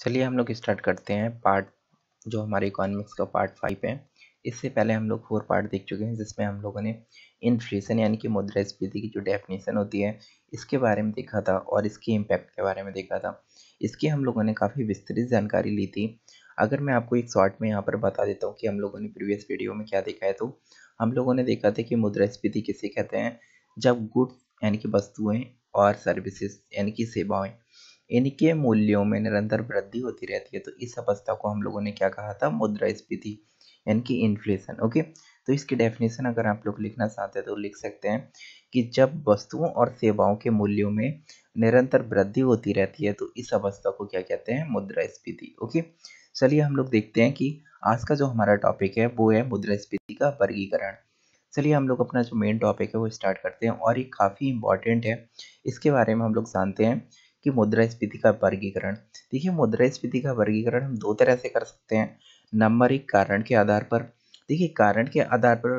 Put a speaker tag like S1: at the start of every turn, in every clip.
S1: चलिए हम लोग स्टार्ट करते हैं पार्ट जो हमारे इकोनॉमिक्स का पार्ट फाइव है इससे पहले हम लोग फोर पार्ट देख चुके हैं जिसमें हम लोगों ने इन्फ्लेशन यानी कि मुद्रास्फीति की जो डेफिनेशन होती है इसके बारे में देखा था और इसके इम्पैक्ट के बारे में देखा था इसकी हम लोगों ने काफ़ी विस्तृत जानकारी ली थी अगर मैं आपको एक शॉर्ट में यहाँ पर बता देता हूँ कि हम लोगों ने प्रीवियस वीडियो में क्या देखा है तो हम लोगों ने देखा था कि मुद्रास्फीति किसे कहते हैं जब गुड्स यानी कि वस्तुएँ और सर्विसेज यानी कि सेवाएँ इनके मूल्यों में निरंतर वृद्धि होती रहती है तो इस अवस्था को हम लोगों ने क्या कहा था मुद्रास्फीति यानी कि इन्फ्लेशन ओके तो इसकी डेफिनेशन अगर आप लोग लिखना चाहते हैं तो लिख सकते हैं कि जब वस्तुओं और सेवाओं के मूल्यों में निरंतर वृद्धि होती रहती है तो इस अवस्था को क्या कहते हैं मुद्रास्फीति ओके चलिए हम लोग देखते हैं कि आज का जो हमारा टॉपिक है वो है मुद्रास्फीति का वर्गीकरण चलिए हम लोग अपना जो मेन टॉपिक है वो स्टार्ट करते हैं और ये काफ़ी इंपॉर्टेंट है इसके बारे में हम लोग जानते हैं कि मुद्रास्फीति का वर्गीकरण देखिए मुद्रास्फीति का वर्गीकरण हम दो तरह से कर सकते हैं नंबर एक कारण के आधार पर देखिए कारण के आधार पर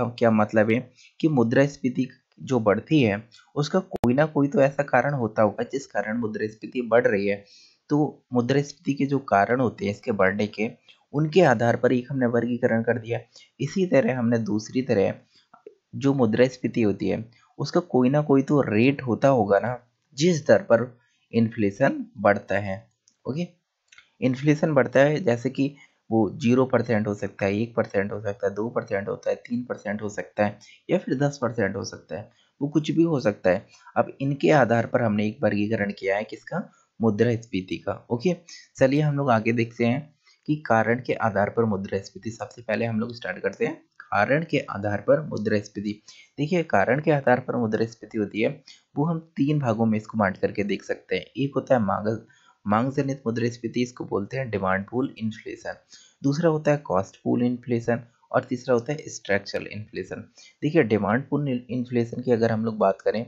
S1: क्या मतलब है कि मुद्रास्फीति जो बढ़ती है उसका कोई ना कोई तो ऐसा कारण होता होगा जिस कारण मुद्रास्फीति बढ़ रही है तो मुद्रास्फीति के जो कारण होते हैं इसके बढ़ने के उनके आधार पर एक हमने वर्गीकरण कर दिया इसी तरह हमने दूसरी तरह जो मुद्रास्फीति होती है उसका कोई ना कोई तो रेट होता होगा ना जिस दर पर इन्फ्लेशन बढ़ता है ओके इन्फ्लेशन बढ़ता है जैसे कि वो जीरो परसेंट हो सकता है एक परसेंट हो सकता है दो परसेंट होता है तीन परसेंट हो सकता है या फिर दस परसेंट हो सकता है वो कुछ भी हो सकता है अब इनके आधार पर हमने एक वर्गीकरण किया है किसका मुद्रा स्फीति का ओके चलिए हम लोग आगे देखते हैं कि कारण के आधार पर मुद्रास्फीति सबसे पहले हम लोग स्टार्ट करते हैं कारण के आधार पर मुद्रास्फीति देखिए कारण के आधार पर मुद्रास्फीति होती है वो हम तीन भागों में इसको बांट करके देख सकते हैं एक होता है मांग मांग जनित मुद्रास्फीति इसको बोलते हैं डिमांड पूल इन्फ्लेशन दूसरा होता है कॉस्ट पूल इन्फ्लेशन और तीसरा होता है स्ट्रक्चरल इन्फ्लेशन देखिए डिमांड पूल इन्फ्लेशन की अगर हम लोग बात करें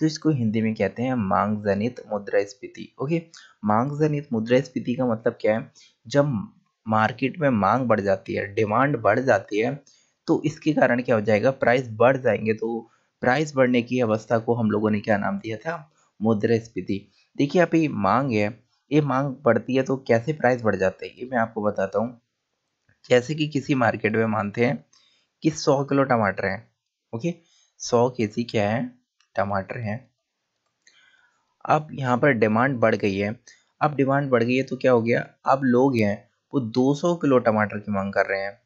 S1: तो इसको हिंदी में कहते हैं मांग जनित मुद्रास्फीति ओके मांग जनित मुद्रास्फीति का मतलब क्या है जब मार्केट में मांग बढ़ जाती है डिमांड बढ़ जाती है तो इसके कारण क्या हो जाएगा प्राइस बढ़ जाएंगे तो प्राइस बढ़ने की अवस्था को हम लोगों ने क्या नाम दिया था मुद्रास्फीति देखिए आप ये मांग है ये मांग बढ़ती है तो कैसे प्राइस बढ़ जाते हैं ये मैं आपको बताता हूँ जैसे कि किसी मार्केट में मानते हैं कि सौ किलो टमाटर हैं ओके सौ के क्या है टमाटर हैं अब यहाँ पर डिमांड बढ़ गई है अब डिमांड बढ़ गई है तो क्या हो गया अब लोग हैं वो 200 किलो टमाटर की मांग कर रहे हैं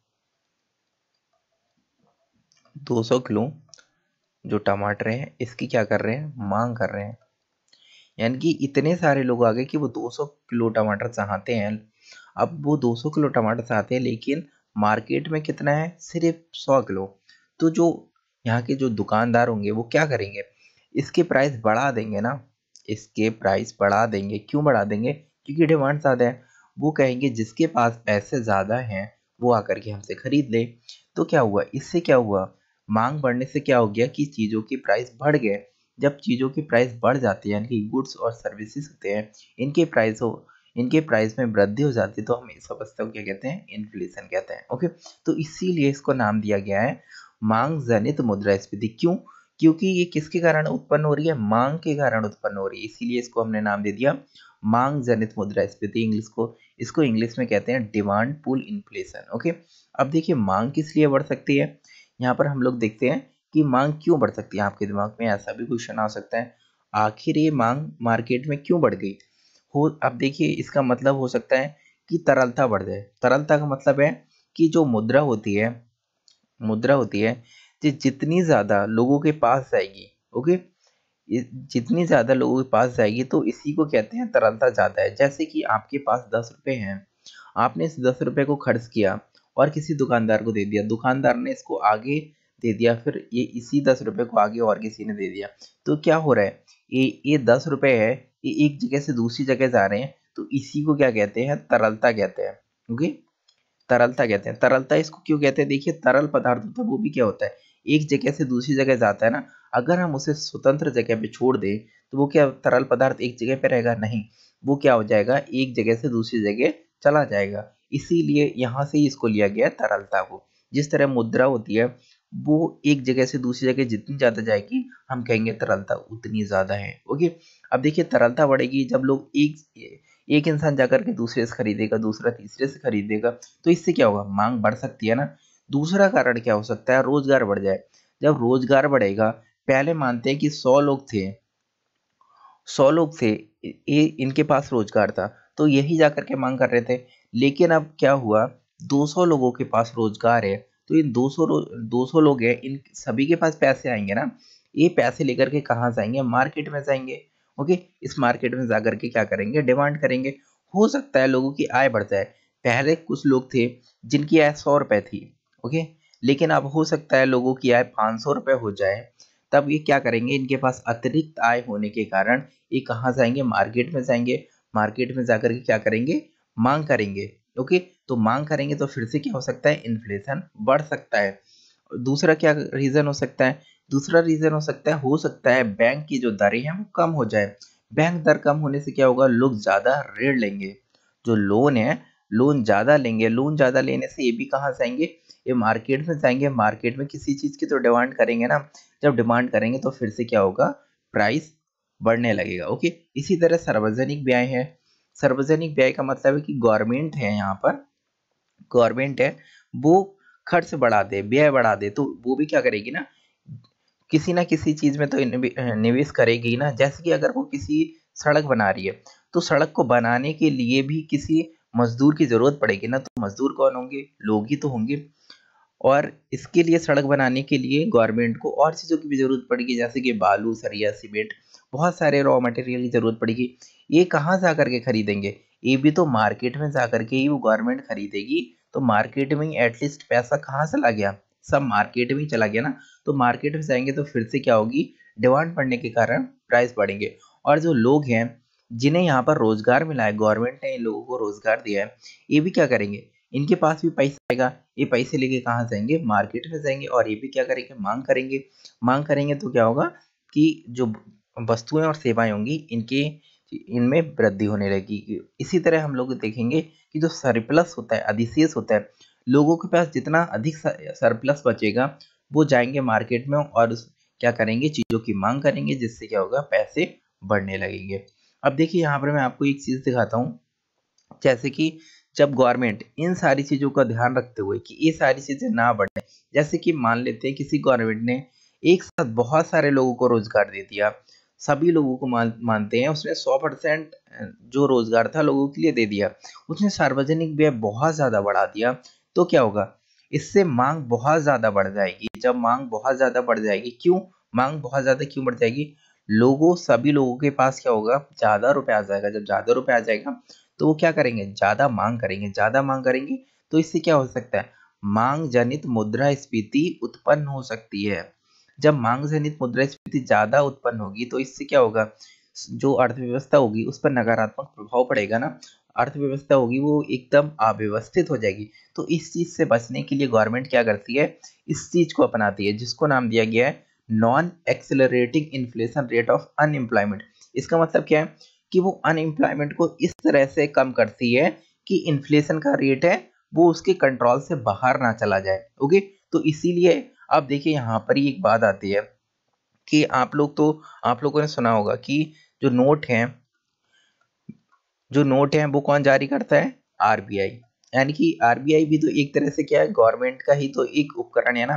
S1: 200 किलो जो टमाटर हैं इसकी क्या कर रहे हैं मांग कर रहे हैं यानी कि इतने सारे लोग आ गए कि वो 200 किलो टमाटर चाहते हैं अब वो 200 किलो टमाटर चाहते हैं लेकिन मार्केट में कितना है सिर्फ 100 किलो तो जो यहाँ के जो दुकानदार होंगे वो क्या करेंगे इसके प्राइस बढ़ा देंगे ना इसके प्राइस बढ़ा देंगे क्यों बढ़ा देंगे क्योंकि डिमांड ज़्यादा है वो कहेंगे जिसके पास पैसे ज़्यादा हैं वो आकर के हमसे ख़रीद ले तो क्या हुआ इससे क्या हुआ मांग बढ़ने से क्या हो गया कि चीज़ों की प्राइस बढ़ गए जब चीज़ों की प्राइस बढ़ जाती है यानी कि गुड्स और सर्विसेज होते हैं इनके प्राइस हो इनके प्राइस में वृद्धि हो जाती है तो हम इस अवस्था को क्या कहते हैं इन्फ्लेशन कहते हैं ओके तो इसीलिए इसको नाम दिया गया है मांग जनित स्फीति क्यों क्योंकि ये किसके कारण उत्पन्न हो रही है मांग के कारण उत्पन्न हो रही है इसीलिए इसको हमने नाम दे दिया मांग जनित मुद्रा स्फीति इंग्लिश को इसको इंग्लिश में कहते हैं डिमांड पुल इन्फ्लेशन ओके अब देखिए मांग किस लिए बढ़ सकती है यहाँ पर हम लोग देखते हैं कि मांग क्यों बढ़ सकती है आपके दिमाग में ऐसा भी क्वेश्चन आ सकता है आखिर ये मांग मार्केट में क्यों बढ़ गई हो अब देखिए इसका मतलब हो सकता है कि तरलता बढ़ जाए तरलता का मतलब है कि जो मुद्रा होती है मुद्रा होती है जो जितनी ज़्यादा लोगों के पास जाएगी ओके जितनी ज़्यादा लोगों के पास जाएगी तो इसी को कहते हैं तरलता ज़्यादा है जैसे कि आपके पास दस रुपये हैं आपने इस दस रुपये को खर्च किया और किसी दुकानदार को दे दिया दुकानदार ने इसको आगे दे दिया फिर ये इसी दस रुपये को आगे और किसी ने दे दिया तो क्या हो रहा है ये ये दस रुपये है ये एक जगह से दूसरी जगह जा रहे हैं तो इसी को क्या कहते हैं तरलता कहते हैं ओके तरलता कहते हैं तरलता इसको क्यों कहते हैं देखिए तरल पदार्थ होता है वो भी क्या होता है एक जगह से दूसरी जगह जाता है ना अगर हम उसे स्वतंत्र जगह पे छोड़ दें तो वो क्या तरल पदार्थ एक जगह पे रहेगा नहीं वो क्या हो जाएगा एक जगह से दूसरी जगह चला जाएगा इसीलिए यहाँ से ही इसको लिया गया तरलता को जिस तरह मुद्रा होती है वो एक जगह से दूसरी जगह जितनी ज़्यादा जाएगी हम कहेंगे तरलता उतनी ज़्यादा है ओके अब देखिए तरलता बढ़ेगी जब लोग एक एक इंसान जाकर के दूसरे से खरीदेगा दूसरा तीसरे से खरीदेगा तो इससे क्या होगा मांग बढ़ सकती है ना दूसरा कारण क्या हो सकता है रोजगार बढ़ जाए जब रोजगार बढ़ेगा पहले मानते हैं कि सौ लोग थे सौ लोग थे ये इनके पास रोजगार था तो यही जा कर के मांग कर रहे थे लेकिन अब क्या हुआ 200 लोगों के पास रोजगार है तो इन 200 200 लोग हैं इन सभी के पास पैसे आएंगे ना ये पैसे लेकर के कहाँ जाएंगे मार्केट में जाएंगे ओके इस मार्केट में जा करके के क्या करेंगे डिमांड करेंगे हो सकता है लोगों की आय बढ़ जाए पहले कुछ लोग थे जिनकी आय सौ रुपये थी ओके लेकिन अब हो सकता है लोगों की आय पाँच सौ रुपये हो जाए तब ये क्या करेंगे इनके पास अतिरिक्त आय होने के कारण ये कहाँ जाएंगे मार्केट में जाएंगे मार्केट में जाकर के क्या करेंगे मांग करेंगे ओके तो मांग करेंगे तो फिर से क्या हो सकता है इन्फ्लेशन बढ़ सकता है दूसरा क्या रीज़न हो सकता है दूसरा रीज़न हो सकता है हो सकता है बैंक की जो दरें हैं वो कम हो जाए बैंक दर कम होने से क्या होगा लोग ज़्यादा ऋण लेंगे जो लोन है लोन ज़्यादा लेंगे लोन ज़्यादा लेने से ये भी कहाँ जाएंगे ये मार्केट में जाएंगे मार्केट में किसी चीज़ की तो डिमांड करेंगे ना जब डिमांड करेंगे तो फिर से क्या होगा प्राइस बढ़ने लगेगा ओके इसी तरह सार्वजनिक व्यय है सार्वजनिक व्यय का मतलब है कि गवर्नमेंट है यहाँ पर गवर्नमेंट है वो खर्च बढ़ा दे व्यय बढ़ा दे तो वो भी क्या करेगी ना किसी ना किसी चीज़ में तो निवेश करेगी ना जैसे कि अगर वो किसी सड़क बना रही है तो सड़क को बनाने के लिए भी किसी मजदूर की ज़रूरत पड़ेगी ना तो मजदूर कौन होंगे लोग ही तो होंगे और इसके लिए सड़क बनाने के लिए गवर्नमेंट को और चीज़ों की भी ज़रूरत पड़ेगी जैसे कि बालू सरिया सीमेंट बहुत सारे रॉ मटेरियल की ज़रूरत पड़ेगी ये कहाँ जा कर के ख़रीदेंगे ये भी तो मार्केट में जा कर के ही वो गवर्नमेंट ख़रीदेगी तो मार्केट में एटलीस्ट पैसा कहाँ से ला गया सब मार्केट में ही चला गया ना तो मार्केट में जाएंगे तो फिर से क्या होगी डिमांड पड़ने के कारण प्राइस बढ़ेंगे और जो लोग हैं जिन्हें यहाँ पर रोज़गार मिला है गवर्नमेंट ने इन लोगों को रोज़गार दिया है ये भी क्या करेंगे इनके पास भी पैसा आएगा ये पैसे लेके कहाँ जाएंगे मार्केट में जाएंगे और ये भी क्या करेंगे मांग करेंगे मांग करेंगे तो क्या होगा कि जो वस्तुएं और सेवाएं होंगी इनके इनमें वृद्धि होने लगेगी इसी तरह हम लोग देखेंगे कि जो सरप्लस होता है अधिशेष होता है लोगों के पास जितना अधिक सरप्लस बचेगा वो जाएंगे मार्केट में और क्या करेंगे चीज़ों की मांग करेंगे जिससे क्या होगा पैसे बढ़ने लगेंगे अब देखिए यहाँ पर मैं आपको एक चीज़ दिखाता हूँ जैसे कि जब गवर्नमेंट इन सारी चीज़ों का ध्यान रखते हुए कि ये सारी चीज़ें ना बढ़े जैसे कि मान लेते हैं किसी गवर्नमेंट ने एक साथ बहुत सारे लोगों को रोजगार दे दिया सभी लोगों को मान मानते हैं उसने 100 परसेंट जो रोजगार था लोगों के लिए दे दिया उसने सार्वजनिक व्यय बहुत ज़्यादा बढ़ा दिया तो क्या होगा इससे मांग बहुत ज़्यादा बढ़ जाएगी जब मांग बहुत ज़्यादा बढ़ जाएगी क्यों मांग बहुत ज़्यादा क्यों बढ़ जाएगी लोगों सभी लोगों के पास क्या होगा ज़्यादा रुपया आ जाएगा जब ज़्यादा रुपया आ जाएगा तो वो क्या करेंगे ज़्यादा मांग करेंगे ज़्यादा मांग करेंगे तो इससे क्या हो सकता है मांग जनित मुद्रा स्फीति उत्पन्न हो सकती है जब मांग जनित मुद्रा स्फीति ज़्यादा उत्पन्न होगी तो इससे क्या होगा जो अर्थव्यवस्था होगी उस पर नकारात्मक प्रभाव पड़ेगा ना अर्थव्यवस्था होगी वो एकदम अव्यवस्थित हो जाएगी तो इस चीज़ से बचने के लिए गवर्नमेंट क्या करती है इस चीज़ को अपनाती है जिसको नाम दिया गया है non accelerating inflation rate of unemployment इसका मतलब क्या है कि वो अनएम्प्लॉयमेंट को इस तरह से कम करती है कि इन्फ्लेशन का रेट है वो उसके कंट्रोल से बाहर ना चला जाए ओके तो इसीलिए अब देखिए यहाँ पर ही एक बात आती है कि आप लोग तो आप लोगों ने सुना होगा कि जो नोट हैं जो नोट हैं वो कौन जारी करता है आरबीआई यानी कि आरबीआई भी तो एक तरह से क्या है गवर्नमेंट का ही तो एक उपकरण है ना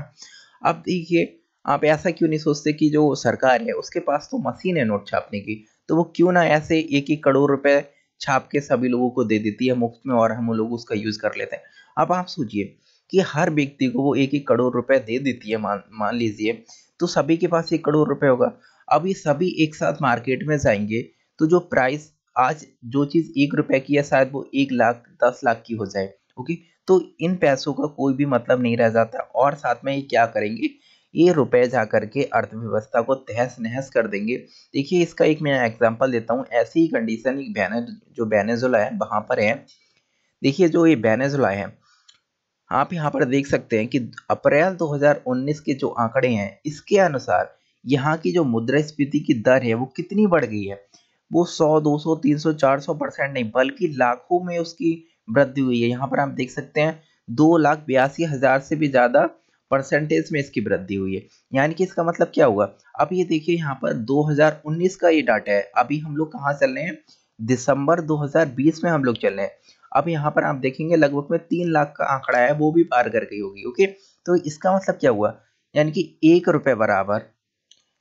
S1: अब देखिए आप ऐसा क्यों नहीं सोचते कि जो सरकार है उसके पास तो मशीन है नोट छापने की तो वो क्यों ना ऐसे एक एक करोड़ रुपए छाप के सभी लोगों को दे देती है मुफ्त में और हम लोग उसका यूज़ कर लेते हैं अब आप सोचिए कि हर व्यक्ति को वो एक एक करोड़ रुपए दे देती है मान मान लीजिए तो सभी के पास एक करोड़ रुपए होगा अब ये सभी एक साथ मार्केट में जाएंगे तो जो प्राइस आज जो चीज़ एक रुपए की है शायद वो एक लाख दस लाख की हो जाए ओके तो इन पैसों का कोई भी मतलब नहीं रह जाता और साथ में ये क्या करेंगे ये रुपए जा के अर्थव्यवस्था को तहस नहस कर देंगे देखिए इसका एक मैं एग्जांपल देता हूँ ऐसी ही कंडीशन एक बैने जो बैनेजुला है वहाँ पर है देखिए जो ये बैनेजुला है आप यहाँ पर देख सकते हैं कि अप्रैल 2019 के जो आंकड़े हैं इसके अनुसार यहाँ की जो मुद्रास्फीति की दर है वो कितनी बढ़ गई है वो 100, 200, 300, 400 परसेंट नहीं बल्कि लाखों में उसकी वृद्धि हुई है यहाँ पर आप देख सकते हैं दो लाख बयासी हज़ार से भी ज़्यादा परसेंटेज में इसकी वृद्धि हुई है यानी कि इसका मतलब क्या हुआ अब ये देखिए यहाँ पर 2019 का ये डाटा है अभी हम लोग कहाँ चल रहे हैं दिसंबर 2020 में हम लोग चल रहे हैं अब यहाँ पर आप देखेंगे लगभग में तीन लाख का आंकड़ा है वो भी पार कर गई होगी ओके तो इसका मतलब क्या हुआ यानी कि एक रुपये बराबर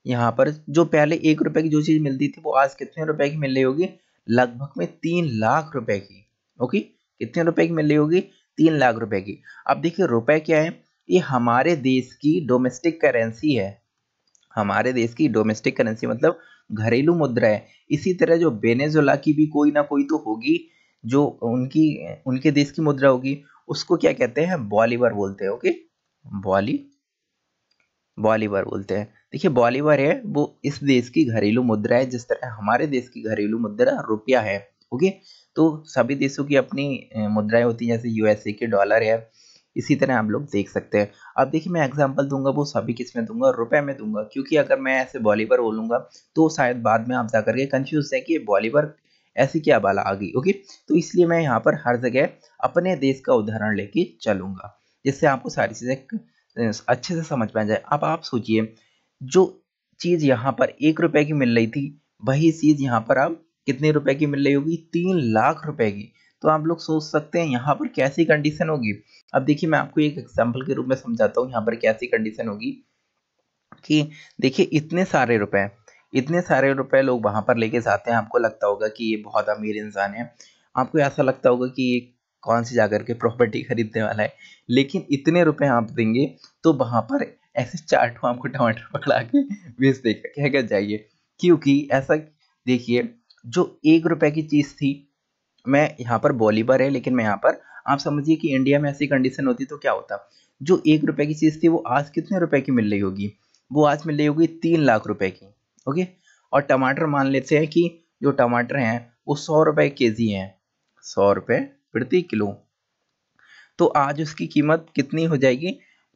S1: यहाँ पर जो पहले एक रुपये की जो चीज़ मिलती थी वो आज कितने रुपए की मिल रही होगी लगभग में तीन लाख रुपए की ओके कितने रुपए की मिल रही होगी तीन लाख रुपए की अब देखिए रुपए क्या है ये हमारे देश की डोमेस्टिक करेंसी है हमारे देश की डोमेस्टिक करेंसी मतलब घरेलू मुद्रा है इसी तरह जो बेनेजोला की भी कोई ना कोई तो होगी जो उनकी उनके देश की मुद्रा होगी उसको क्या कहते हैं बॉलीवर बोलते हैं ओके बॉली बॉलीवर बोलते हैं देखिए बॉलीवर है वो इस देश की घरेलू मुद्रा है जिस तरह हमारे देश की घरेलू मुद्रा रुपया है ओके तो सभी देशों की अपनी मुद्राएं होती हैं जैसे यूएसए के डॉलर है इसी तरह हम लोग देख सकते हैं अब देखिए मैं एग्जाम्पल दूंगा वो सभी किस में दूंगा रुपए में दूंगा क्योंकि अगर मैं ऐसे बॉलीवर बोलूँगा तो शायद बाद में आप जा करके कन्फ्यूज हैं कि बॉलीवर ऐसी क्या बाला आ गई ओके तो इसलिए मैं यहाँ पर हर जगह अपने देश का उदाहरण लेके चलूंगा जिससे आपको सारी चीज़ें अच्छे से समझ में आ जाए अब आप सोचिए जो चीज़ यहाँ पर एक रुपये की मिल रही थी वही चीज़ यहाँ पर अब कितने रुपए की मिल रही होगी तीन लाख रुपए की तो आप लोग सोच सकते हैं यहाँ पर कैसी कंडीशन होगी अब देखिए मैं आपको एक एग्जाम्पल के रूप में समझाता हूँ यहाँ पर कैसी कंडीशन होगी कि देखिए इतने सारे रुपए इतने सारे रुपए लोग वहाँ पर लेके जाते हैं आपको लगता होगा कि ये बहुत अमीर इंसान है आपको ऐसा लगता होगा कि ये कौन सी जाकर के प्रॉपर्टी खरीदने वाला है लेकिन इतने रुपए आप देंगे तो वहाँ पर ऐसे चार आपको टमाटर पकड़ा के बेच देगा कह कर जाइए क्योंकि ऐसा देखिए जो एक रुपए की चीज़ थी मैं यहाँ पर बॉलीबर है लेकिन मैं यहाँ पर आप समझिए कि इंडिया में ऐसी कंडीशन होती तो क्या होता जो एक रुपए की चीज़ थी वो आज कितने रुपए की मिल रही होगी वो आज मिल रही होगी तीन लाख रुपए की ओके और टमाटर मान लेते हैं कि जो टमाटर हैं वो सौ रुपये के जी हैं सौ रुपये प्रति किलो तो आज उसकी कीमत कितनी हो जाएगी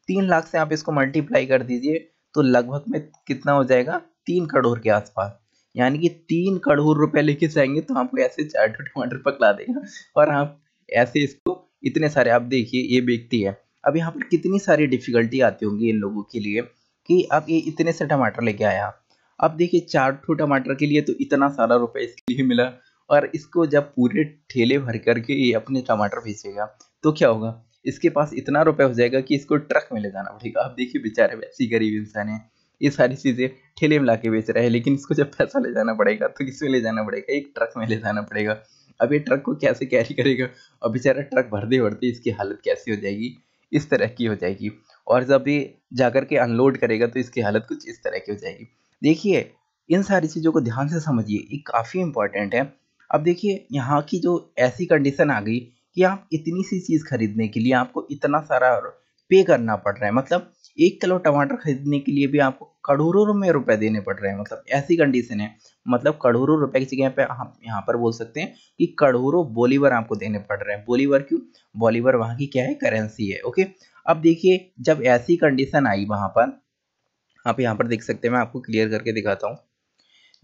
S1: तीन लाख से आप इसको मल्टीप्लाई कर दीजिए तो लगभग में कितना हो जाएगा तीन करोड़ के आसपास यानी कि तीन करोड़ रुपए लेके जाएंगे तो आपको ऐसे चार टमाटर पकड़ा देगा और आप ऐसे इसको इतने सारे आप देखिए ये व्यक्ति है अब यहाँ पर कितनी सारी डिफिकल्टी आती होंगी इन लोगों के लिए कि अब ये इतने से टमाटर लेके आया अब देखिए चार ठो टमाटर के लिए तो इतना सारा रुपया इसके लिए मिला और इसको जब पूरे ठेले भर करके ये अपने टमाटर बेचेगा तो क्या होगा इसके पास इतना रुपया हो जाएगा कि इसको ट्रक में ले जाना पड़ेगा आप देखिए बेचारे वैसे गरीब इंसान है ये सारी चीज़ें ठेले में ला के बेच रहा है लेकिन इसको जब पैसा ले जाना पड़ेगा तो किस में ले जाना पड़ेगा एक ट्रक में ले जाना पड़ेगा अब ये ट्रक को कैसे कैरी करेगा और बेचारा ट्रक भरते भरते इसकी हालत कैसी हो जाएगी इस तरह की हो जाएगी और जब ये जाकर के अनलोड करेगा तो इसकी हालत कुछ इस तरह की हो जाएगी देखिए इन सारी चीज़ों को ध्यान से समझिए ये काफ़ी इंपॉर्टेंट है अब देखिए यहाँ की जो ऐसी कंडीशन आ गई कि आप इतनी सी चीज़ खरीदने के लिए आपको इतना सारा पे करना पड़ रहा है मतलब एक किलो टमाटर खरीदने के लिए भी आपको करोड़ों में रुपए देने पड़ रहे हैं मतलब ऐसी कंडीशन है मतलब करोड़ों रुपए की जगह पे आप यहाँ पर बोल सकते हैं कि करोड़ों बोलीवर आपको देने पड़ रहे हैं बोलीवर क्यों बोलीवर वहाँ की क्या है करेंसी है ओके अब देखिए जब ऐसी कंडीशन आई वहाँ पर आप यहाँ पर देख सकते हैं मैं आपको क्लियर करके दिखाता हूँ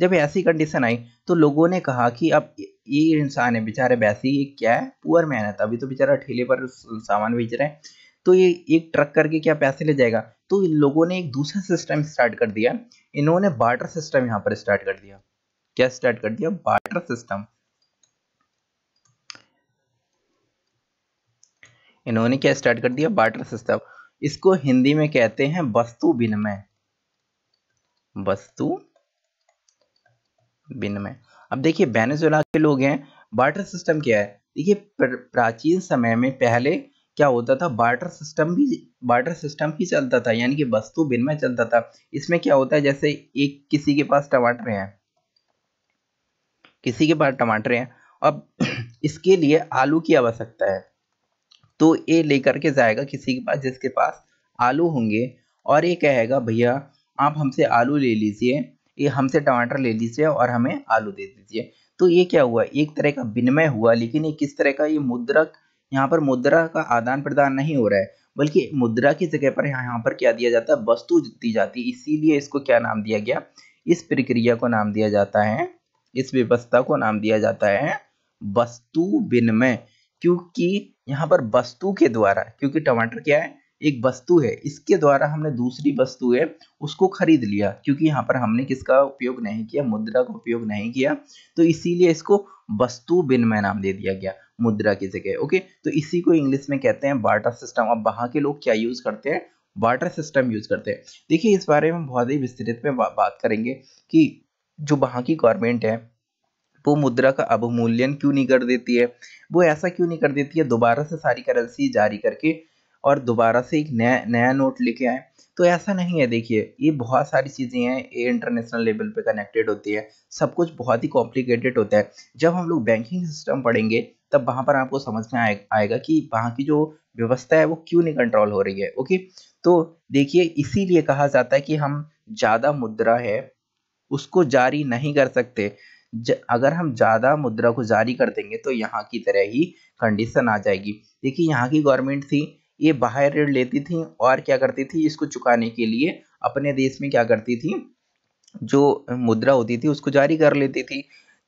S1: जब ऐसी कंडीशन आई तो लोगों ने कहा कि अब ये इंसान है बेचारे वैसे ही क्या है पुअर मैन है अभी तो बेचारा ठेले पर सामान बेच रहे हैं तो ये एक ट्रक करके क्या पैसे ले जाएगा तो इन लोगों ने एक दूसरा सिस्टम स्टार्ट कर दिया इन्होंने बार्टर सिस्टम यहाँ पर स्टार्ट कर दिया क्या स्टार्ट कर दिया बार्टर सिस्टम इन्होंने क्या स्टार्ट कर दिया बार्टर सिस्टम इसको हिंदी में कहते हैं वस्तु विनिमय वस्तु विनिमय अब देखिए वेनेजुएला के लोग हैं बार्टर सिस्टम क्या है देखिए प्राचीन समय में पहले क्या होता था बार्टर सिस्टम भी बार्टर सिस्टम ही चलता था यानी कि वस्तु विनिमय चलता था इसमें क्या होता है जैसे एक किसी के पास टमाटर हैं किसी के पास टमाटर हैं अब इसके लिए आलू की आवश्यकता है तो ये लेकर के जाएगा किसी के पास जिसके पास आलू होंगे और ये कहेगा भैया आप हमसे आलू ले लीजिए ये हमसे टमाटर ले लीजिए और हमें आलू दे दीजिए तो ये क्या हुआ एक तरह का विनिमय हुआ लेकिन ये किस तरह का ये मुद्रक यहाँ पर मुद्रा का आदान प्रदान नहीं हो रहा है बल्कि मुद्रा की जगह पर यहाँ पर क्या दिया जाता है वस्तु दी जाती है इसीलिए इसको क्या नाम दिया गया इस प्रक्रिया को नाम दिया जाता है इस व्यवस्था को नाम दिया जाता है वस्तु विनिमय क्योंकि यहाँ पर वस्तु के द्वारा क्योंकि टमाटर क्या है एक वस्तु है इसके द्वारा हमने दूसरी वस्तु है उसको खरीद लिया क्योंकि यहाँ पर हमने किसका उपयोग नहीं किया मुद्रा का उपयोग नहीं किया तो इसीलिए इसको वस्तु विनिमय नाम दे दिया गया मुद्रा की जगह ओके तो इसी को इंग्लिश में कहते हैं बार्टर सिस्टम अब वहाँ के लोग क्या यूज करते हैं बार्टर सिस्टम यूज करते हैं देखिए इस बारे में बहुत ही विस्तृत में बा, बात करेंगे कि जो वहाँ की गवर्नमेंट है वो मुद्रा का अवमूल्यन क्यों नहीं कर देती है वो ऐसा क्यों नहीं कर देती है दोबारा से सारी करेंसी जारी करके और दोबारा से एक नया नया नोट लेके आए तो ऐसा नहीं है देखिए ये बहुत सारी चीज़ें हैं ये इंटरनेशनल लेवल पे कनेक्टेड होती है सब कुछ बहुत ही कॉम्प्लिकेटेड होता है जब हम लोग बैंकिंग सिस्टम पढ़ेंगे तब वहाँ पर आपको समझ में आए, आएगा कि वहाँ की जो व्यवस्था है वो क्यों नहीं कंट्रोल हो रही है ओके तो देखिए इसीलिए कहा जाता है कि हम ज़्यादा मुद्रा है उसको जारी नहीं कर सकते ज अगर हम ज़्यादा मुद्रा को जारी कर देंगे तो यहाँ की तरह ही कंडीशन आ जाएगी देखिए यहाँ की गवर्नमेंट थी ये बाहर ऋण लेती थी और क्या करती थी इसको चुकाने के लिए अपने देश में क्या करती थी जो मुद्रा होती थी उसको जारी कर लेती थी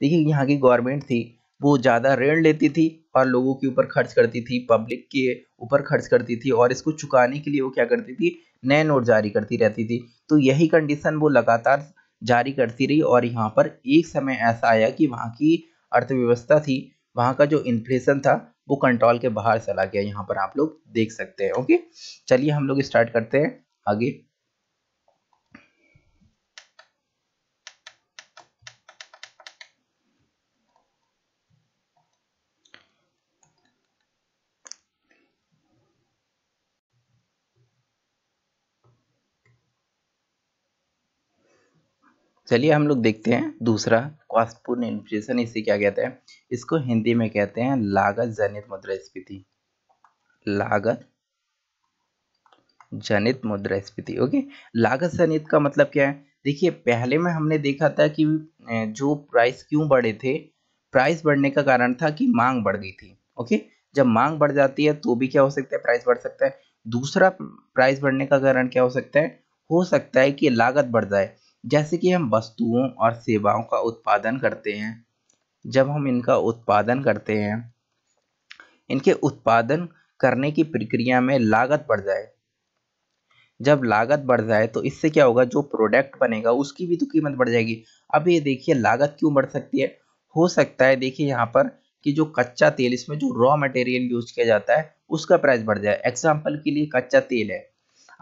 S1: देखिए यहाँ की गवर्नमेंट थी वो ज़्यादा ऋण लेती थी और लोगों के ऊपर खर्च करती थी पब्लिक के ऊपर खर्च करती थी और इसको चुकाने के लिए वो क्या करती थी नए नोट जारी करती रहती थी तो यही कंडीशन वो लगातार जारी करती रही और यहाँ पर एक समय ऐसा आया कि वहाँ की अर्थव्यवस्था थी वहाँ का जो इन्फ्लेशन था वो कंट्रोल के बाहर चला गया यहाँ पर आप लोग देख सकते हैं ओके चलिए हम लोग स्टार्ट करते हैं आगे चलिए हम लोग देखते हैं दूसरा कॉस्टपूर्ण इन्फ्लेशन इसे क्या कहते हैं इसको हिंदी में कहते हैं लागत जनित मुद्रास्फीति लागत जनित मुद्रास्फीति ओके लागत जनित का मतलब क्या है देखिए पहले में हमने देखा था कि जो प्राइस क्यों बढ़े थे प्राइस बढ़ने का कारण था कि मांग बढ़ गई थी ओके जब मांग बढ़ जाती है तो भी क्या हो सकता है प्राइस बढ़ सकता है दूसरा प्राइस बढ़ने का कारण क्या हो सकता है हो सकता है कि लागत बढ़ जाए जैसे कि हम वस्तुओं और सेवाओं का उत्पादन करते हैं जब हम इनका उत्पादन करते हैं इनके उत्पादन करने की प्रक्रिया में लागत बढ़ जाए जब लागत बढ़ जाए तो इससे क्या होगा जो प्रोडक्ट बनेगा उसकी भी तो कीमत बढ़ जाएगी अब ये देखिए लागत क्यों बढ़ सकती है हो सकता है देखिए यहाँ पर कि जो कच्चा तेल इसमें जो रॉ मटेरियल यूज किया जाता है उसका प्राइस बढ़ जाए एग्जाम्पल के लिए कच्चा तेल है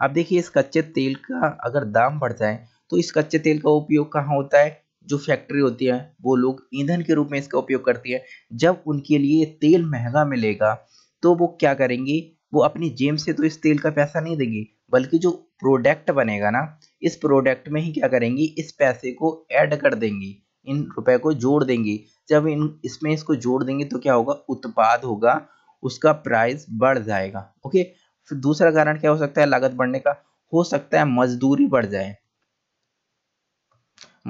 S1: अब देखिए इस कच्चे तेल का अगर दाम बढ़ जाए तो इस कच्चे तेल का उपयोग कहाँ होता है जो फैक्ट्री होती है वो लोग ईंधन के रूप में इसका उपयोग करती है जब उनके लिए तेल महंगा मिलेगा तो वो क्या करेंगे वो अपनी जेब से तो इस तेल का पैसा नहीं देंगे बल्कि जो प्रोडक्ट बनेगा ना इस प्रोडक्ट में ही क्या करेंगे इस पैसे को ऐड कर देंगे इन रुपए को जोड़ देंगे जब इन इसमें इसको जोड़ देंगे तो क्या होगा उत्पाद होगा उसका प्राइस बढ़ जाएगा ओके फिर दूसरा कारण क्या हो सकता है लागत बढ़ने का हो सकता है मजदूरी बढ़ जाए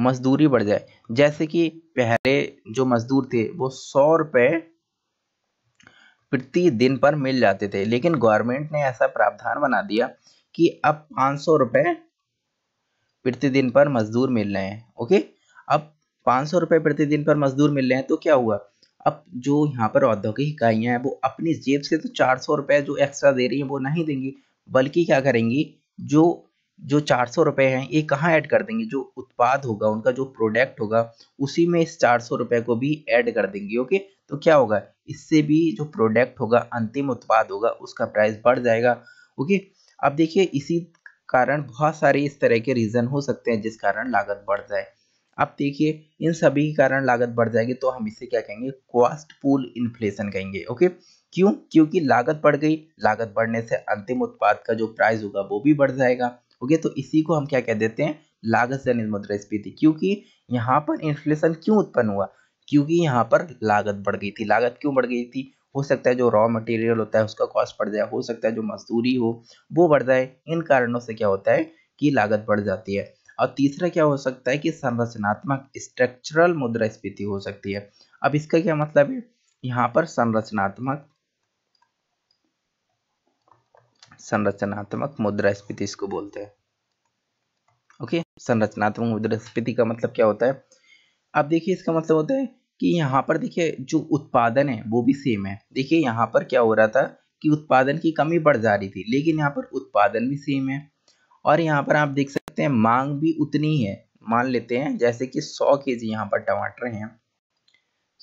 S1: मजदूरी बढ़ जाए जैसे कि पहले जो मजदूर थे वो सौ रुपये प्रति दिन पर मिल जाते थे लेकिन गवर्नमेंट ने ऐसा प्रावधान बना दिया कि अब पाँच सौ रुपये प्रतिदिन पर मजदूर मिल रहे हैं ओके अब पाँच सौ रुपये प्रतिदिन पर मजदूर मिल रहे हैं तो क्या हुआ अब जो यहाँ पर औद्योगिक इकाइयाँ हैं वो अपनी जेब से तो चार सौ रुपये जो एक्स्ट्रा दे रही हैं वो नहीं देंगी बल्कि क्या करेंगी जो जो चार सौ रुपए हैं ये कहाँ ऐड कर देंगे जो उत्पाद होगा उनका जो प्रोडक्ट होगा उसी में इस चार सौ रुपये को भी ऐड कर देंगे ओके तो क्या होगा इससे भी जो प्रोडक्ट होगा अंतिम उत्पाद होगा उसका प्राइस बढ़ जाएगा ओके अब देखिए इसी कारण बहुत सारे इस तरह के रीज़न हो सकते हैं जिस कारण लागत बढ़ जाए अब देखिए इन सभी के कारण लागत बढ़ जाएगी तो हम इसे क्या कहेंगे कॉस्ट पूल इन्फ्लेशन कहेंगे ओके क्यों क्योंकि लागत बढ़ गई लागत बढ़ने से अंतिम उत्पाद का जो प्राइस होगा वो भी बढ़ जाएगा ओके तो इसी को हम क्या कह देते हैं लागत जनित मुद्रास्फीति क्योंकि यहाँ पर इन्फ्लेशन क्यों उत्पन्न हुआ क्योंकि यहाँ पर लागत बढ़ गई थी लागत क्यों बढ़ गई थी हो सकता है जो रॉ मटेरियल होता है उसका कॉस्ट बढ़ जाए हो सकता है जो मजदूरी हो वो बढ़ जाए इन कारणों से क्या होता है कि लागत बढ़ जाती है और तीसरा क्या हो सकता है कि संरचनात्मक स्ट्रक्चरल मुद्रास्फीति हो सकती है अब इसका क्या मतलब है यहाँ पर संरचनात्मक संरचनात्मक मुद्रास्फीति इसको बोलते हैं ओके संरचनात्मक मुद्रास्फीति का मतलब क्या होता है अब देखिए इसका मतलब होता है कि यहाँ पर देखिए जो उत्पादन है वो भी सेम है देखिए यहाँ पर क्या हो रहा था कि उत्पादन की कमी बढ़ जा रही थी लेकिन यहाँ पर उत्पादन भी सेम है और यहाँ पर आप देख सकते हैं मांग भी उतनी है मान लेते हैं जैसे कि 100 के जी यहाँ पर टमाटर हैं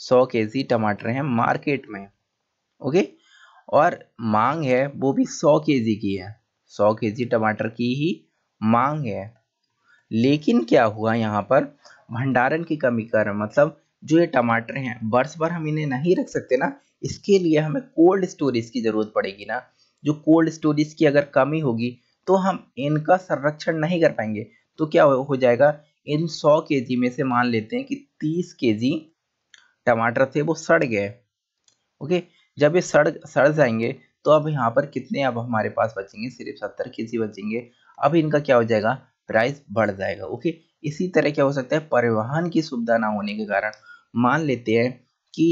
S1: 100 के जी टमाटर हैं मार्केट में ओके और मांग है वो भी सौ के जी की है सौ के जी टमाटर की ही मांग है लेकिन क्या हुआ यहाँ पर भंडारण की कमी कर मतलब जो ये टमाटर हैं वर्ष भर हम इन्हें नहीं रख सकते ना इसके लिए हमें कोल्ड स्टोरेज की ज़रूरत पड़ेगी ना जो कोल्ड स्टोरेज की अगर कमी होगी तो हम इनका संरक्षण नहीं कर पाएंगे तो क्या हो जाएगा इन 100 के में से मान लेते हैं कि 30 के टमाटर थे वो सड़ गए ओके जब ये सड़ सड़ जाएंगे तो अब यहाँ पर कितने अब हमारे पास बचेंगे सिर्फ सत्तर के जी बचेंगे अब इनका क्या हो जाएगा प्राइस बढ़ जाएगा ओके इसी तरह क्या हो सकता है परिवहन की सुविधा ना होने के कारण मान लेते हैं कि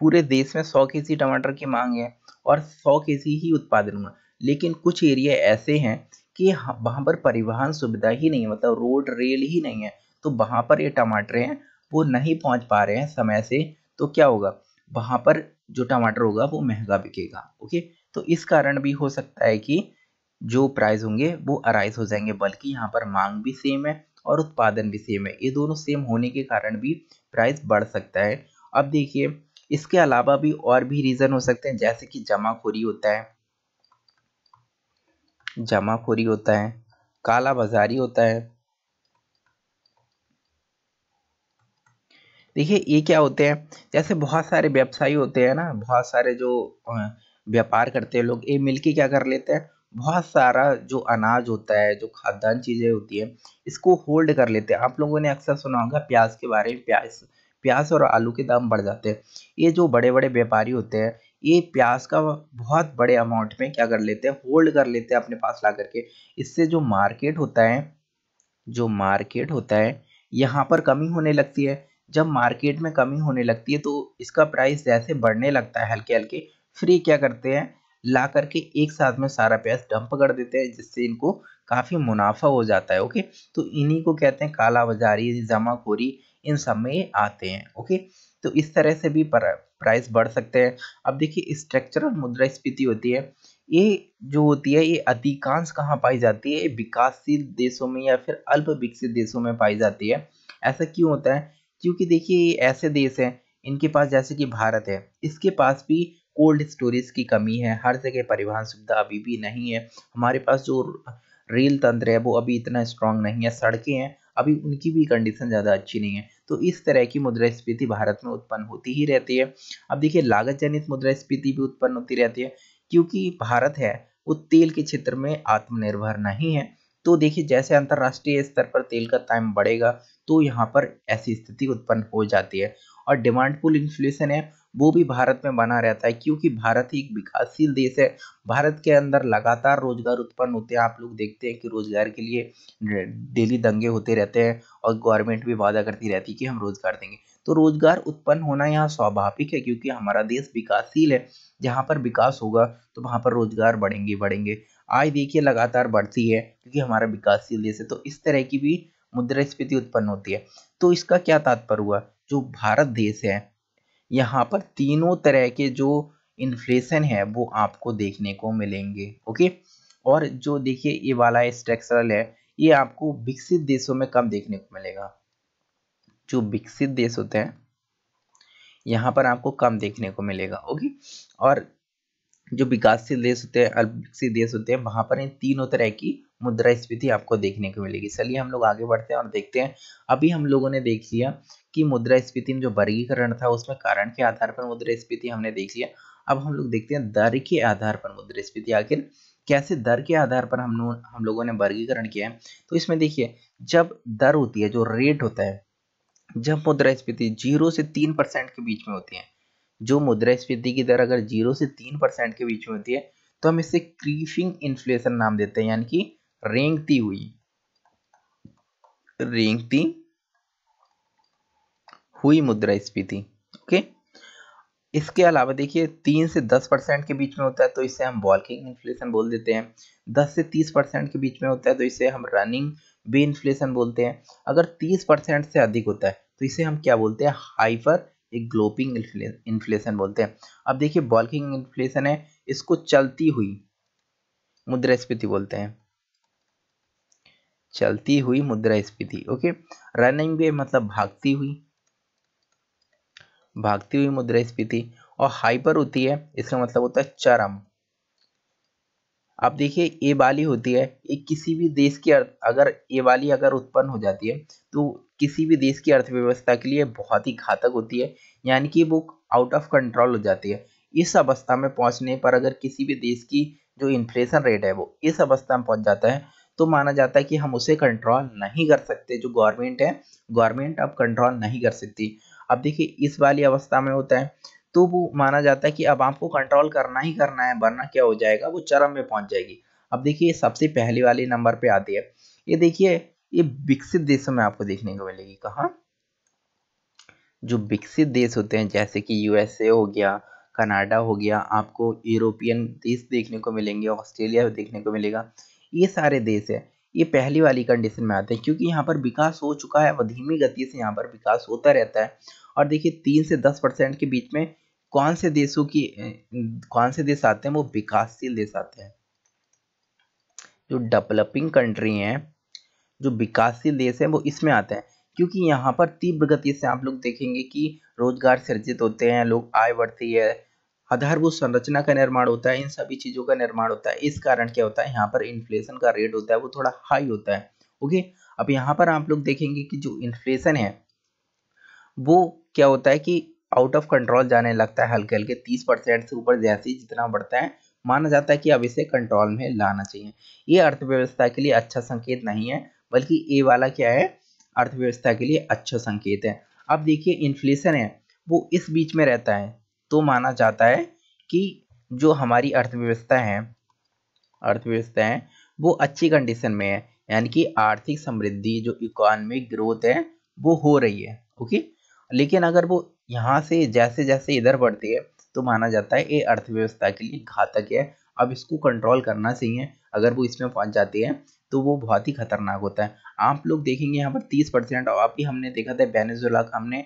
S1: पूरे देश में सौ के जी टमाटर की मांग है और सौ के जी ही उत्पादन हुआ लेकिन कुछ एरिया ऐसे हैं कि वहाँ पर परिवहन सुविधा ही नहीं है मतलब रोड रेल ही नहीं है तो वहाँ पर ये टमाटर हैं वो नहीं पहुँच पा रहे हैं समय से तो क्या होगा वहाँ पर जो टमाटर होगा वो महंगा बिकेगा ओके तो इस कारण भी हो सकता है कि जो प्राइस होंगे वो अराइज हो जाएंगे बल्कि यहाँ पर मांग भी सेम है और उत्पादन भी सेम है ये दोनों सेम होने के कारण भी प्राइस बढ़ सकता है अब देखिए इसके अलावा भी और भी रीज़न हो सकते हैं जैसे कि जमाखोरी होता है जमाखोरी होता है काला बाजारी होता है देखिए ये क्या होते हैं जैसे बहुत सारे व्यवसायी होते हैं ना बहुत सारे जो व्यापार करते हैं लोग ये मिल के क्या कर लेते हैं बहुत सारा जो अनाज होता है जो खाद्यान्न चीज़ें होती हैं इसको होल्ड कर लेते हैं आप लोगों ने अक्सर सुना होगा प्याज के बारे में प्याज प्याज और आलू के दाम बढ़ जाते हैं ये जो बड़े बड़े व्यापारी होते हैं ये प्याज का बहुत बड़े अमाउंट में क्या कर लेते हैं होल्ड कर लेते हैं अपने पास ला करके इससे जो मार्केट होता है जो मार्केट होता है यहाँ पर कमी होने लगती है जब मार्केट में कमी होने लगती है तो इसका प्राइस जैसे बढ़ने लगता है हल्के हल्के फिर ये क्या करते हैं ला करके एक साथ में सारा प्याज डंप कर देते हैं जिससे इनको काफ़ी मुनाफा हो जाता है ओके तो इन्हीं को कहते हैं काला बाजारी जमाखोरी इन सब में ये आते हैं ओके तो इस तरह से भी प्राइस बढ़ सकते हैं अब देखिए स्ट्रक्चरल मुद्रा स्फीति होती है ये जो होती है ये अधिकांश कहाँ पाई जाती है विकासशील देशों में या फिर अल्प विकसित देशों में पाई जाती है ऐसा क्यों होता है क्योंकि देखिए ऐसे देश हैं इनके पास जैसे कि भारत है इसके पास भी कोल्ड स्टोरेज की कमी है हर जगह परिवहन सुविधा अभी भी नहीं है हमारे पास जो रेल तंत्र है वो अभी इतना स्ट्रांग नहीं है सड़कें हैं अभी उनकी भी कंडीशन ज़्यादा अच्छी नहीं है तो इस तरह की मुद्रास्फीति भारत में उत्पन्न होती ही रहती है अब देखिए लागत जनित मुद्रास्फीति भी उत्पन्न होती रहती है क्योंकि भारत है वो तेल के क्षेत्र में आत्मनिर्भर नहीं है तो देखिए जैसे अंतर्राष्ट्रीय स्तर पर तेल का टाइम बढ़ेगा तो यहाँ पर ऐसी स्थिति उत्पन्न हो जाती है और डिमांड पुल इन्फ्लेशन है वो भी भारत में बना रहता है क्योंकि भारत ही एक विकासशील देश है भारत के अंदर लगातार रोजगार उत्पन्न होते हैं आप लोग देखते हैं कि रोजगार के लिए डेली दंगे होते रहते हैं और गवर्नमेंट भी वादा करती रहती है कि हम रोजगार देंगे तो रोजगार उत्पन्न होना यहाँ स्वाभाविक है क्योंकि हमारा देश विकासशील है जहाँ पर विकास होगा तो वहाँ पर रोजगार बढ़ेंगे बढ़ेंगे आय देखिए लगातार बढ़ती है क्योंकि हमारा विकासशील देश है तो इस तरह की भी मुद्रास्फीति उत्पन्न होती है तो इसका क्या तात्पर्य हुआ जो भारत देश है यहाँ पर तीनों तरह के जो इन्फ्लेशन है वो आपको देखने को मिलेंगे ओके और जो देखिए ये वाला स्ट्रक्चरल है ये आपको विकसित देशों में कम देखने को मिलेगा जो विकसित देश होते हैं यहाँ पर आपको कम देखने को मिलेगा ओके और जो विकासशील देश होते हैं अल्प विकसित देश होते हैं वहां पर इन तीनों तरह की मुद्रा स्फीति आपको देखने को मिलेगी चलिए हम लोग आगे बढ़ते हैं और देखते हैं अभी हम लोगों ने देख लिया कि मुद्रा स्फीति में जो वर्गीकरण था उसमें कारण के आधार पर मुद्रा स्फीति हमने देख लिया अब हम लोग देखते हैं दर के आधार पर मुद्रा स्फीति आखिर कैसे दर के आधार पर हम लोग हम लोगों ने वर्गीकरण किया है तो इसमें देखिए जब दर होती है जो रेट होता है जब मुद्रास्फीति जीरो से तीन परसेंट के बीच में होती है जो मुद्रास्फीति की दर अगर जीरो से तीन परसेंट के बीच में होती है तो हम इसे क्रीफिंग इन्फ्लेशन नाम देते हैं यानी कि रेंगती हुई रेंगती हुई स्फीति ओके इसके अलावा देखिए तीन से दस परसेंट के बीच में होता है तो इसे हम वॉकिंग इन्फ्लेशन बोल देते हैं दस से तीस परसेंट के बीच में होता है तो इसे हम रनिंग बे इन्फ्लेशन बोलते हैं अगर तीस परसेंट से अधिक होता है तो इसे हम क्या बोलते हैं हाइपर एक ग्लोपिंग इन्फ्लेशन बोलते हैं अब देखिए बॉल्किंग इन्फ्लेशन है इसको चलती हुई मुद्रास्फीति बोलते हैं चलती हुई मुद्रास्फीति ओके रनिंग भी मतलब भागती हुई भागती हुई मुद्रास्फीति और हाइपर होती है इसका मतलब होता है चरम अब देखिए ए वाली होती है एक किसी भी देश की अगर ए वाली अगर उत्पन्न हो जाती है तो किसी भी देश की अर्थव्यवस्था के लिए बहुत ही घातक होती है यानी कि वो आउट ऑफ कंट्रोल हो जाती है इस अवस्था में पहुंचने पर अगर किसी भी देश की जो इन्फ्लेशन रेट है वो इस अवस्था में पहुंच जाता है तो माना जाता है कि हम उसे कंट्रोल नहीं कर सकते जो गवर्नमेंट है गवर्नमेंट अब कंट्रोल नहीं कर सकती अब देखिए इस वाली अवस्था में होता है तो वो माना जाता है कि अब आपको कंट्रोल करना ही करना है वरना क्या हो जाएगा वो चरम में पहुंच जाएगी अब देखिए सबसे पहली वाली नंबर पे आती है ये देखिए ये विकसित देशों में आपको देखने को मिलेगी कहा जो विकसित देश होते हैं जैसे कि यूएसए हो गया कनाडा हो गया आपको यूरोपियन देश देखने को मिलेंगे ऑस्ट्रेलिया देखने को मिलेगा ये सारे देश है ये पहली वाली कंडीशन में आते हैं क्योंकि यहाँ पर विकास हो चुका है और धीमी गति से यहाँ पर विकास होता रहता है और देखिए तीन से दस परसेंट के बीच में कौन से देशों की कौन से देश आते हैं वो विकासशील देश आते हैं जो डेवलपिंग कंट्री हैं जो विकासशील देश हैं वो इसमें आते हैं क्योंकि यहाँ पर तीव्र गति से आप लोग देखेंगे कि रोजगार सृजित होते हैं लोग आय बढ़ती है आधारभूत संरचना का निर्माण होता है इन सभी चीज़ों का निर्माण होता है इस कारण क्या होता है यहाँ पर इन्फ्लेशन का रेट होता है वो थोड़ा हाई होता है ओके अब यहाँ पर आप लोग देखेंगे कि जो इन्फ्लेशन है वो क्या होता है कि आउट ऑफ कंट्रोल जाने लगता है हल्के हल्के तीस परसेंट से ऊपर जैसे ही जितना बढ़ता है माना जाता है कि अब इसे कंट्रोल में लाना चाहिए ये अर्थव्यवस्था के लिए अच्छा संकेत नहीं है बल्कि ए वाला क्या है अर्थव्यवस्था के लिए अच्छा संकेत है अब देखिए इन्फ्लेशन है वो इस बीच में रहता है तो माना जाता है कि जो हमारी अर्थव्यवस्था है अर्थव्यवस्था है वो अच्छी कंडीशन में है यानी कि आर्थिक समृद्धि जो इकोनॉमिक ग्रोथ है वो हो रही है ओके लेकिन अगर वो यहाँ से जैसे जैसे इधर बढ़ती है तो माना जाता है ये अर्थव्यवस्था के लिए घातक है अब इसको कंट्रोल करना चाहिए अगर वो इसमें पहुंच जाती है तो वो बहुत ही खतरनाक होता है आप लोग देखेंगे यहाँ पर तीस परसेंट और भी हमने देखा था बेनेजोला का हमने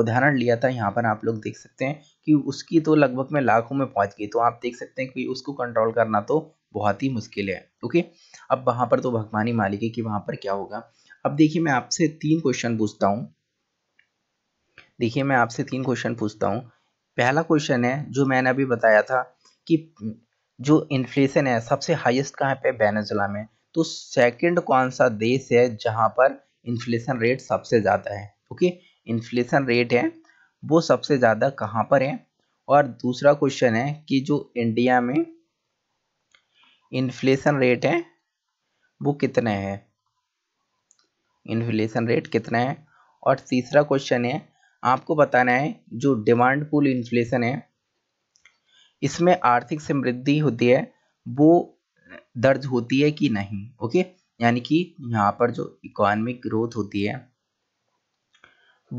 S1: उदाहरण लिया था यहाँ पर आप लोग देख सकते हैं कि उसकी तो लगभग में लाखों में पहुँच गई तो आप देख सकते हैं कि उसको कंट्रोल करना तो बहुत ही मुश्किल है ओके अब वहाँ पर तो भगवानी मालिक है कि वहाँ पर क्या होगा अब देखिए मैं आपसे तीन क्वेश्चन पूछता हूँ देखिए मैं आपसे तीन क्वेश्चन पूछता हूँ पहला क्वेश्चन है जो मैंने अभी बताया था कि जो इन्फ्लेशन है सबसे हाईएस्ट कहाँ पे वेनेजुला में तो सेकंड कौन सा देश है जहाँ पर इन्फ्लेशन रेट सबसे ज़्यादा है ओके इन्फ्लेशन रेट है वो सबसे ज़्यादा कहाँ पर है और दूसरा क्वेश्चन है कि जो इंडिया में इन्फ्लेशन रेट है वो कितना है इन्फ्लेशन रेट कितना है और तीसरा क्वेश्चन है आपको बताना है जो डिमांड पुल इन्फ्लेशन है इसमें आर्थिक समृद्धि होती है वो दर्ज होती है कि नहीं ओके यानी कि यहाँ पर जो इकोनॉमिक ग्रोथ होती है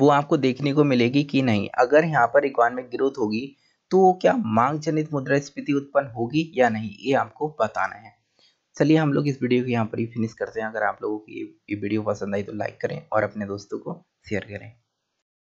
S1: वो आपको देखने को मिलेगी कि नहीं अगर यहाँ पर इकोनॉमिक ग्रोथ होगी तो क्या मांग जनित मुद्रास्फीति उत्पन्न होगी या नहीं ये आपको बताना है चलिए हम लोग इस वीडियो को यहाँ पर ही फिनिश करते हैं अगर आप लोगों को ये वीडियो पसंद आई तो लाइक करें और अपने दोस्तों को शेयर करें